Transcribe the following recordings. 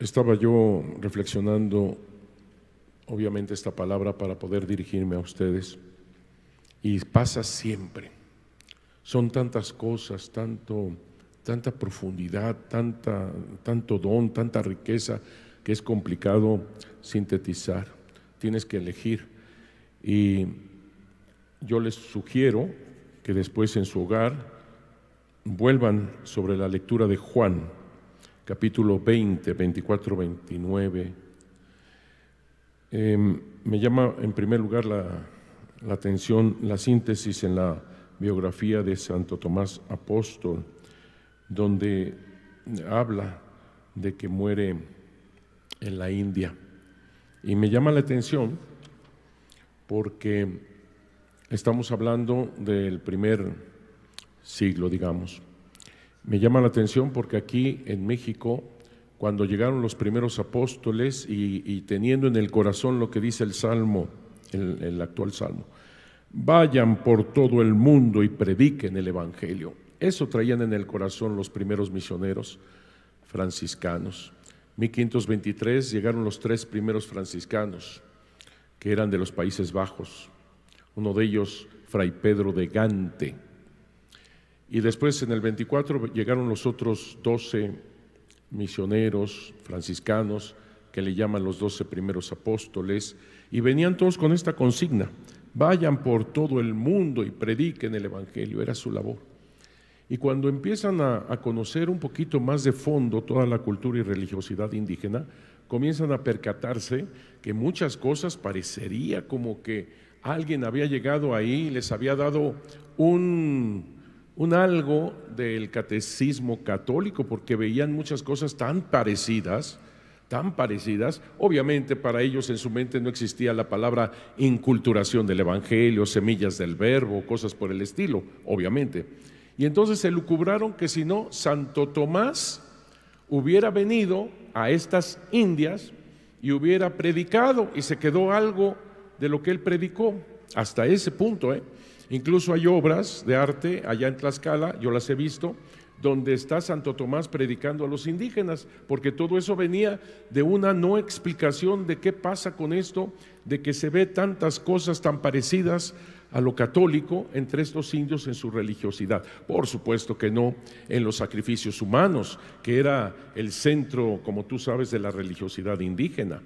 Estaba yo reflexionando, obviamente, esta palabra para poder dirigirme a ustedes. Y pasa siempre. Son tantas cosas, tanto, tanta profundidad, tanta, tanto don, tanta riqueza, que es complicado sintetizar. Tienes que elegir. Y yo les sugiero que después en su hogar vuelvan sobre la lectura de Juan capítulo 20, 24, 29. me llama en primer lugar la atención la síntesis en la biografía de Santo Tomás Apóstol, donde habla de que muere en la India. Y me llama la atención porque estamos hablando del primer siglo, digamos. Me llama la atención porque aquí en México, cuando llegaron los primeros apóstoles y, teniendo en el corazón lo que dice el Salmo, el, actual Salmo, vayan por todo el mundo y prediquen el Evangelio. Eso traían en el corazón los primeros misioneros franciscanos. 1523 llegaron los tres primeros franciscanos, que eran de los Países Bajos. Uno de ellos, Fray Pedro de Gante, y después en el 24 llegaron los otros 12 misioneros franciscanos que le llaman los 12 primeros apóstoles y venían todos con esta consigna, vayan por todo el mundo y prediquen el Evangelio, era su labor. Y cuando empiezan a, conocer un poquito más de fondo toda la cultura y religiosidad indígena, comienzan a percatarse que muchas cosas parecería como que alguien había llegado ahí y les había dado un, un algo del catecismo católico, porque veían muchas cosas tan parecidas, tan parecidas. Obviamente para ellos en su mente no existía la palabra inculturación del Evangelio, semillas del verbo, cosas por el estilo, obviamente. Y entonces se lucubraron que si no, Santo Tomás hubiera venido a estas Indias y hubiera predicado y se quedó algo de lo que él predicó, hasta ese punto, ¿eh? Incluso hay obras de arte allá en Tlaxcala, yo las he visto, donde está Santo Tomás predicando a los indígenas, porque todo eso venía de una no explicación de qué pasa con esto, de que se ve tantas cosas tan parecidas a lo católico entre estos indios en su religiosidad. Por supuesto que no en los sacrificios humanos, que era el centro, como tú sabes, de la religiosidad indígena.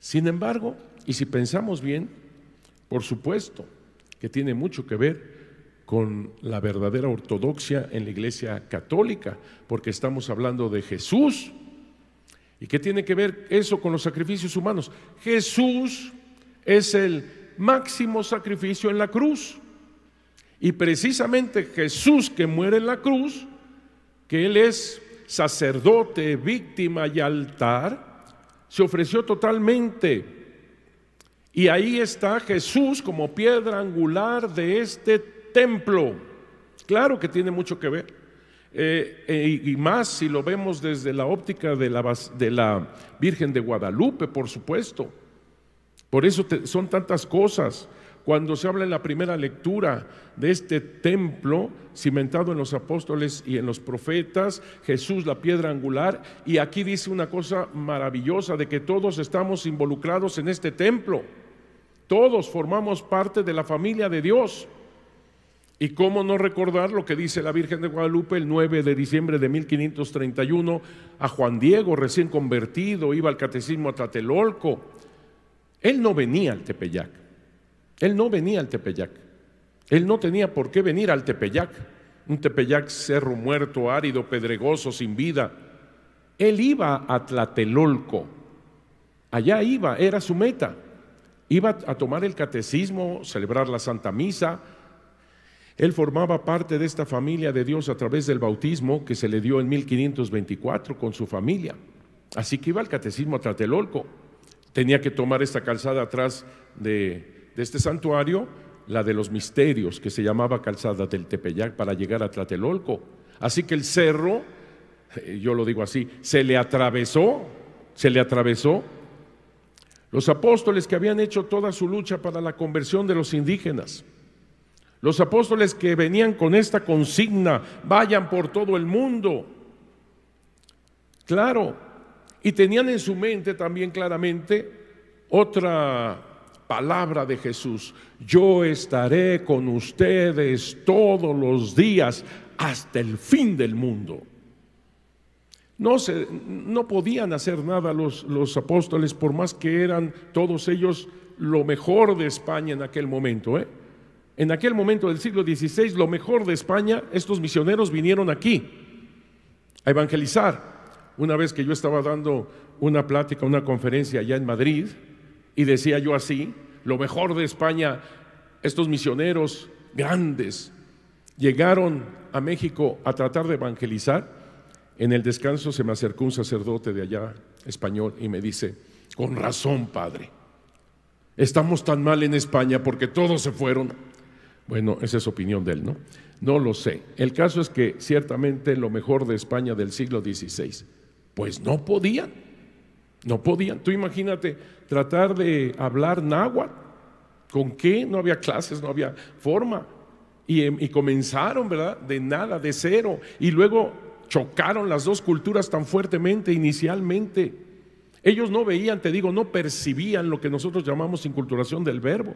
Sin embargo, y si pensamos bien, por supuesto, que tiene mucho que ver con la verdadera ortodoxia en la Iglesia Católica, porque estamos hablando de Jesús. ¿Y qué tiene que ver eso con los sacrificios humanos? Jesús es el máximo sacrificio en la cruz. Y precisamente Jesús que muere en la cruz, que Él es sacerdote, víctima y altar, se ofreció totalmente y ahí está Jesús como piedra angular de este templo. Claro que tiene mucho que ver. Eh, eh, y más si lo vemos desde la óptica de la, de la Virgen de Guadalupe, por supuesto. Por eso son tantas cosas. Cuando se habla en la primera lectura de este templo cimentado en los apóstoles y en los profetas, Jesús la piedra angular, y aquí dice una cosa maravillosa de que todos estamos involucrados en este templo. Todos formamos parte de la familia de Dios. Y cómo no recordar lo que dice la Virgen de Guadalupe el 9 de diciembre de 1531 a Juan Diego, recién convertido, iba al catecismo a Tlatelolco. Él no venía al Tepeyac. Él no venía al Tepeyac. Él no tenía por qué venir al Tepeyac. Un Tepeyac cerro muerto, árido, pedregoso, sin vida. Él iba a Tlatelolco. Allá iba, era su meta. Iba a tomar el catecismo, celebrar la Santa Misa. Él formaba parte de esta familia de Dios a través del bautismo que se le dio en 1524 con su familia. Así que iba al catecismo a Tlatelolco. Tenía que tomar esta calzada atrás de, de este santuario, la de los misterios, que se llamaba calzada del Tepeyac, para llegar a Tlatelolco. Así que el cerro, eh, yo lo digo así, se le atravesó, se le atravesó los apóstoles que habían hecho toda su lucha para la conversión de los indígenas. Los apóstoles que venían con esta consigna, vayan por todo el mundo. Claro, y tenían en su mente también claramente otra palabra de Jesús, yo estaré con ustedes todos los días hasta el fin del mundo. No, no podían hacer nada los, apóstoles, por más que eran todos ellos lo mejor de España en aquel momento. ¿eh? En aquel momento del siglo XVI, lo mejor de España, estos misioneros vinieron aquí a evangelizar. Una vez que yo estaba dando una plática, una conferencia allá en Madrid, y decía yo así, lo mejor de España, estos misioneros grandes llegaron a México a tratar de evangelizar en el descanso se me acercó un sacerdote de allá, español, y me dice, con razón, padre, estamos tan mal en España porque todos se fueron. Bueno, esa es opinión de él, ¿no? No lo sé. El caso es que ciertamente lo mejor de España del siglo XVI, pues no podían, no podían. Tú imagínate tratar de hablar náhuatl, ¿con qué? No había clases, no había forma. Y, em, y comenzaron, ¿verdad? De nada, de cero. Y luego Chocaron las dos culturas tan fuertemente inicialmente. Ellos no veían, te digo, no percibían lo que nosotros llamamos inculturación del verbo.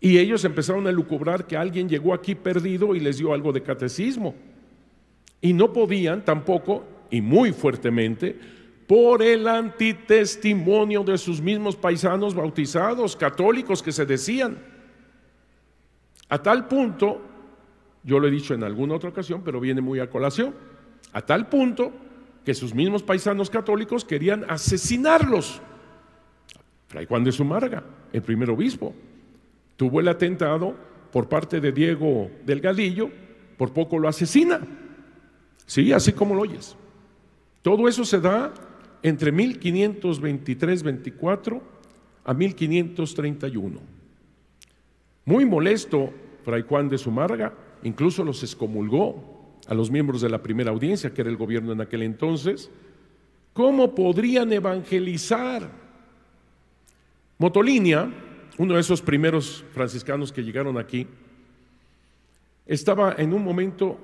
Y ellos empezaron a lucubrar que alguien llegó aquí perdido y les dio algo de catecismo. Y no podían tampoco, y muy fuertemente, por el antitestimonio de sus mismos paisanos bautizados, católicos que se decían. A tal punto yo lo he dicho en alguna otra ocasión, pero viene muy a colación. A tal punto que sus mismos paisanos católicos querían asesinarlos. Fray Juan de Sumarga, el primer obispo, tuvo el atentado por parte de Diego Delgadillo, por poco lo asesina. Sí, así como lo oyes. Todo eso se da entre 1523-24 a 1531. Muy molesto Fray Juan de Sumarga, incluso los excomulgó a los miembros de la primera audiencia, que era el gobierno en aquel entonces, ¿cómo podrían evangelizar? Motolinia, uno de esos primeros franciscanos que llegaron aquí, estaba en un momento,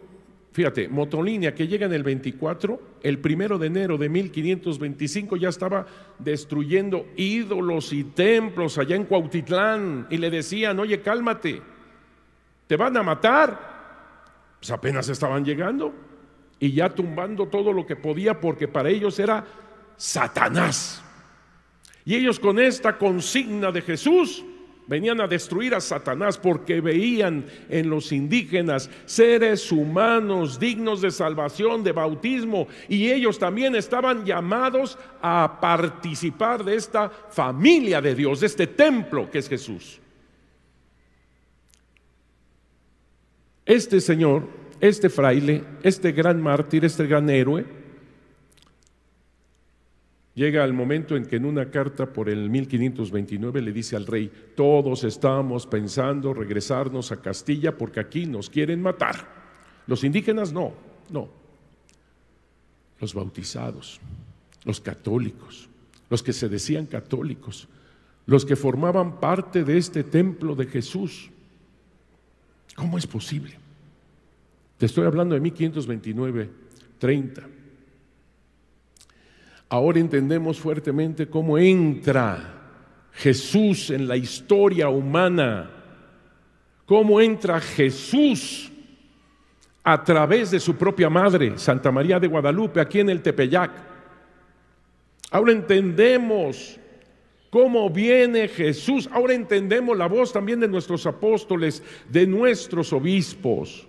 fíjate, Motolinia que llega en el 24, el primero de enero de 1525 ya estaba destruyendo ídolos y templos allá en Cuautitlán y le decían, oye, cálmate te van a matar. Pues apenas estaban llegando y ya tumbando todo lo que podía porque para ellos era Satanás. Y ellos con esta consigna de Jesús venían a destruir a Satanás porque veían en los indígenas seres humanos dignos de salvación, de bautismo, y ellos también estaban llamados a participar de esta familia de Dios, de este templo que es Jesús. Este señor, este fraile, este gran mártir, este gran héroe, llega al momento en que en una carta por el 1529 le dice al rey, todos estamos pensando regresarnos a Castilla porque aquí nos quieren matar. Los indígenas no, no. Los bautizados, los católicos, los que se decían católicos, los que formaban parte de este templo de Jesús, ¿Cómo es posible? Te estoy hablando de 1529, 30. Ahora entendemos fuertemente cómo entra Jesús en la historia humana, cómo entra Jesús a través de su propia madre, Santa María de Guadalupe, aquí en el Tepeyac. Ahora entendemos cómo viene Jesús. Ahora entendemos la voz también de nuestros apóstoles, de nuestros obispos,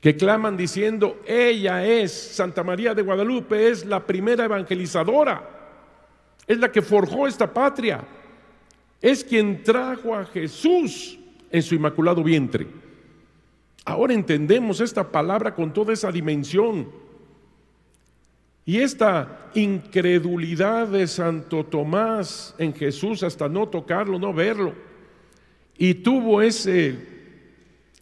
que claman diciendo, ella es, Santa María de Guadalupe es la primera evangelizadora, es la que forjó esta patria, es quien trajo a Jesús en su inmaculado vientre. Ahora entendemos esta palabra con toda esa dimensión y esta incredulidad de Santo Tomás en Jesús hasta no tocarlo, no verlo, y tuvo ese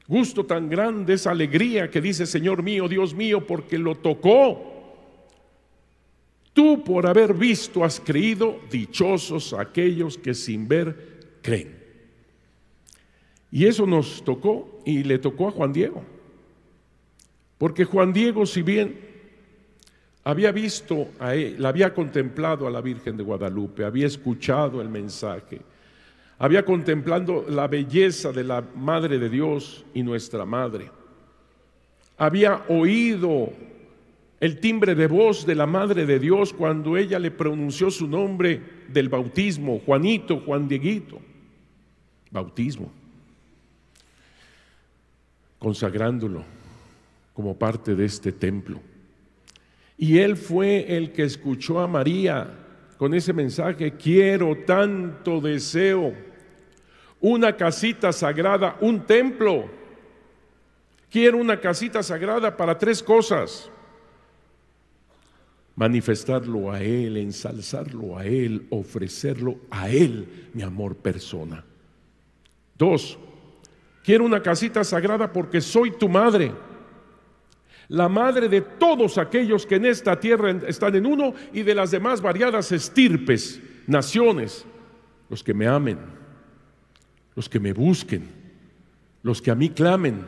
gusto tan grande, esa alegría que dice, Señor mío, Dios mío, porque lo tocó. Tú por haber visto has creído, dichosos aquellos que sin ver creen. Y eso nos tocó y le tocó a Juan Diego. Porque Juan Diego, si bien había visto, a él, había contemplado a la Virgen de Guadalupe, había escuchado el mensaje, había contemplado la belleza de la Madre de Dios y nuestra Madre. Había oído el timbre de voz de la Madre de Dios cuando ella le pronunció su nombre del bautismo, Juanito, Juan Dieguito, bautismo, consagrándolo como parte de este templo. Y él fue el que escuchó a María con ese mensaje, quiero tanto deseo, una casita sagrada, un templo. Quiero una casita sagrada para tres cosas. Manifestarlo a Él, ensalzarlo a Él, ofrecerlo a Él, mi amor persona. Dos, quiero una casita sagrada porque soy tu madre la madre de todos aquellos que en esta tierra están en uno y de las demás variadas estirpes, naciones, los que me amen, los que me busquen, los que a mí clamen,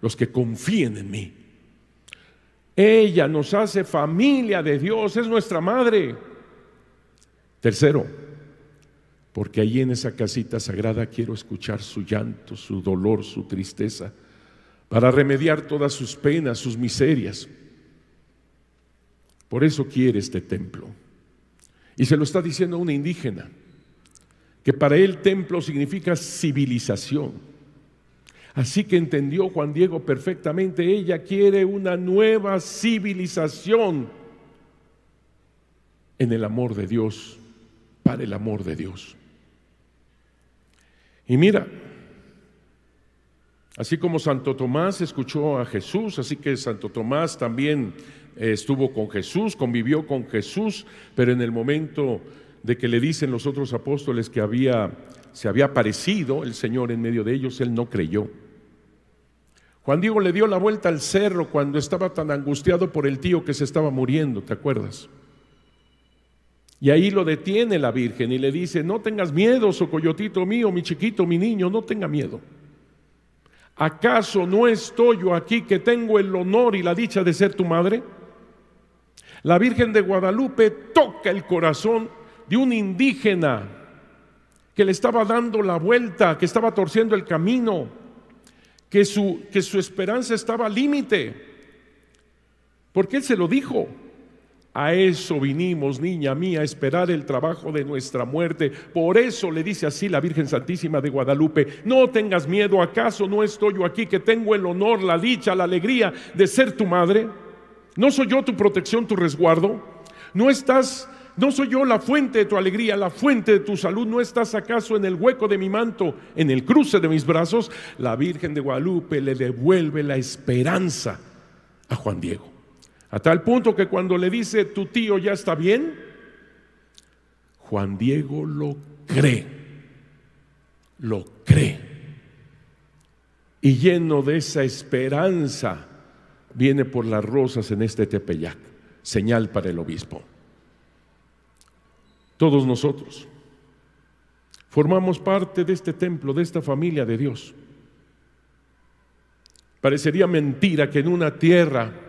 los que confíen en mí. Ella nos hace familia de Dios, es nuestra madre. Tercero, porque allí en esa casita sagrada quiero escuchar su llanto, su dolor, su tristeza para remediar todas sus penas, sus miserias. Por eso quiere este templo. Y se lo está diciendo una indígena, que para él templo significa civilización. Así que entendió Juan Diego perfectamente, ella quiere una nueva civilización en el amor de Dios, para el amor de Dios. Y mira, Así como Santo Tomás escuchó a Jesús, así que Santo Tomás también eh, estuvo con Jesús, convivió con Jesús, pero en el momento de que le dicen los otros apóstoles que había, se había aparecido el Señor en medio de ellos, él no creyó. Juan Diego le dio la vuelta al cerro cuando estaba tan angustiado por el tío que se estaba muriendo, ¿te acuerdas? Y ahí lo detiene la Virgen y le dice, no tengas miedo, socoyotito mío, mi chiquito, mi niño, no tenga miedo. ¿acaso no estoy yo aquí que tengo el honor y la dicha de ser tu madre? La Virgen de Guadalupe toca el corazón de un indígena que le estaba dando la vuelta, que estaba torciendo el camino, que su, que su esperanza estaba al límite, porque él se lo dijo. A eso vinimos, niña mía, a esperar el trabajo de nuestra muerte. Por eso le dice así la Virgen Santísima de Guadalupe, no tengas miedo, ¿acaso no estoy yo aquí que tengo el honor, la dicha, la alegría de ser tu madre? ¿No soy yo tu protección, tu resguardo? ¿No estás... ¿No soy yo la fuente de tu alegría, la fuente de tu salud? ¿No estás acaso en el hueco de mi manto, en el cruce de mis brazos? La Virgen de Guadalupe le devuelve la esperanza a Juan Diego. A tal punto que cuando le dice, tu tío ya está bien, Juan Diego lo cree, lo cree. Y lleno de esa esperanza, viene por las rosas en este Tepeyac, señal para el obispo. Todos nosotros formamos parte de este templo, de esta familia de Dios. Parecería mentira que en una tierra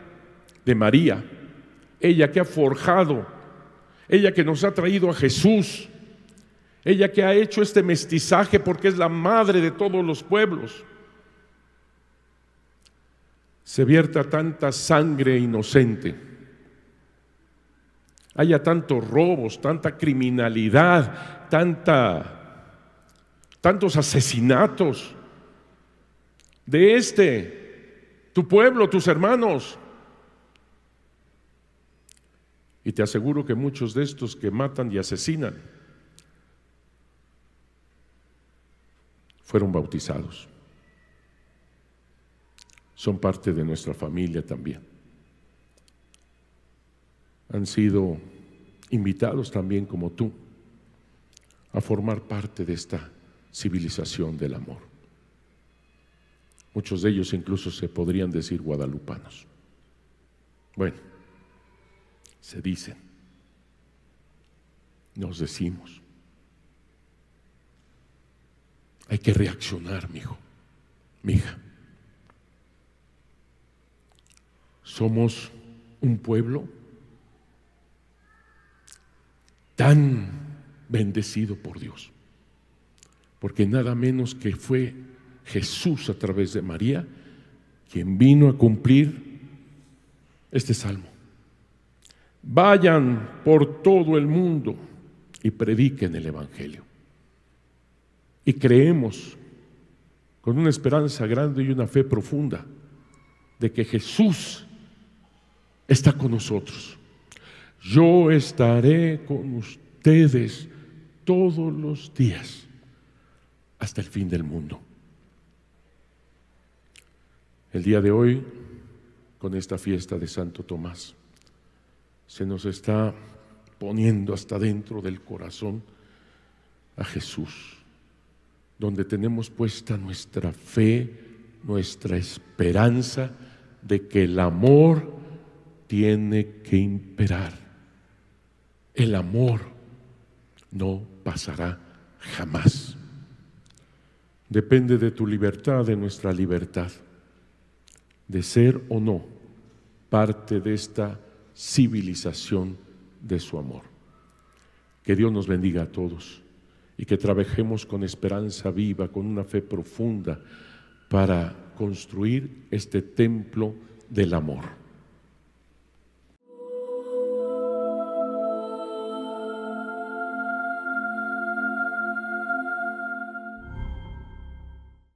de María, ella que ha forjado, ella que nos ha traído a Jesús, ella que ha hecho este mestizaje porque es la madre de todos los pueblos. Se vierta tanta sangre inocente, haya tantos robos, tanta criminalidad, tanta, tantos asesinatos de este, tu pueblo, tus hermanos. Y te aseguro que muchos de estos que matan y asesinan fueron bautizados. Son parte de nuestra familia también. Han sido invitados también como tú a formar parte de esta civilización del amor. Muchos de ellos incluso se podrían decir guadalupanos. Bueno se dicen, nos decimos. Hay que reaccionar, mijo, mija. Somos un pueblo tan bendecido por Dios, porque nada menos que fue Jesús a través de María quien vino a cumplir este salmo. Vayan por todo el mundo y prediquen el Evangelio. Y creemos con una esperanza grande y una fe profunda de que Jesús está con nosotros. Yo estaré con ustedes todos los días hasta el fin del mundo. El día de hoy, con esta fiesta de Santo Tomás se nos está poniendo hasta dentro del corazón a Jesús, donde tenemos puesta nuestra fe, nuestra esperanza de que el amor tiene que imperar. El amor no pasará jamás. Depende de tu libertad, de nuestra libertad, de ser o no parte de esta civilización de su amor. Que Dios nos bendiga a todos y que trabajemos con esperanza viva, con una fe profunda, para construir este templo del amor.